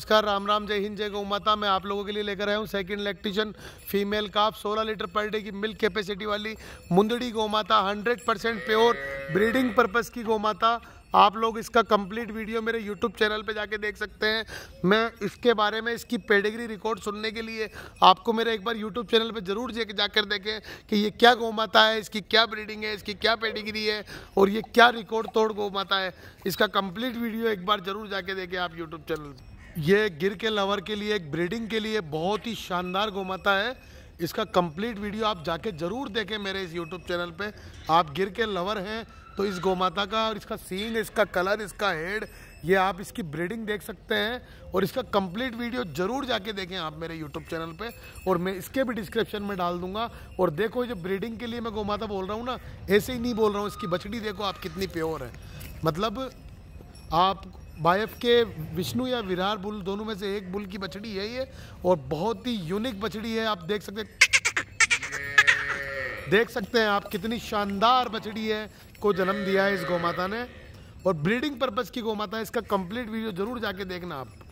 नमस्कार राम राम जय हिंद जय गौ माता मैं आप लोगों के लिए लेकर आया हूँ second lactation female calf 16 litre per day की मिल्क कैपेसिटी वाली मुंदड़ी गौ माता hundred percent pure breeding purpose की गौ माता आप लोग इसका कंप्लीट वीडियो मेरे यूट्यूब चैनल पे जाके देख सकते हैं मैं इसके बारे में इसकी पेडिग्री रिकॉर्ड सुनने के लिए आपको मेरे एक बार यूट्यूब चैनल पे ज़रूर जाकर देखें कि ये क्या गौ माता है इसकी क्या ब्रीडिंग है इसकी क्या पेडिग्री है और ये क्या रिकॉर्ड तोड़ गौ माता है इसका कम्प्लीट वीडियो एक बार ज़रूर जाके देखें आप यूट्यूब चैनल ये गिर के लवर के लिए एक ब्रीडिंग के लिए बहुत ही शानदार गोमाता है इसका कंप्लीट वीडियो आप जाके ज़रूर देखें मेरे इस यूट्यूब चैनल पे आप गिर के लवर हैं तो इस गोमाता का और इसका सींग इसका कलर इसका हेड ये आप इसकी ब्रीडिंग देख सकते हैं और इसका कंप्लीट वीडियो ज़रूर जाके देखें आप मेरे यूट्यूब चैनल पे और मैं इसके भी डिस्क्रिप्शन में डाल दूंगा और देखो जो ब्रीडिंग के लिए मैं गोमाता बोल रहा हूँ ना ऐसे ही नहीं बोल रहा हूँ इसकी बछड़ी देखो आप कितनी प्योर है मतलब आप बाइफ के विष्णु या विरार बुल दोनों में से एक बुल की बछड़ी है ये और बहुत ही यूनिक बछड़ी है आप देख सकते देख सकते हैं आप कितनी शानदार बछड़ी है को जन्म दिया है इस गौ माता ने और ब्रीडिंग पर्पज़ की माता है इसका कंप्लीट वीडियो ज़रूर जाके देखना आप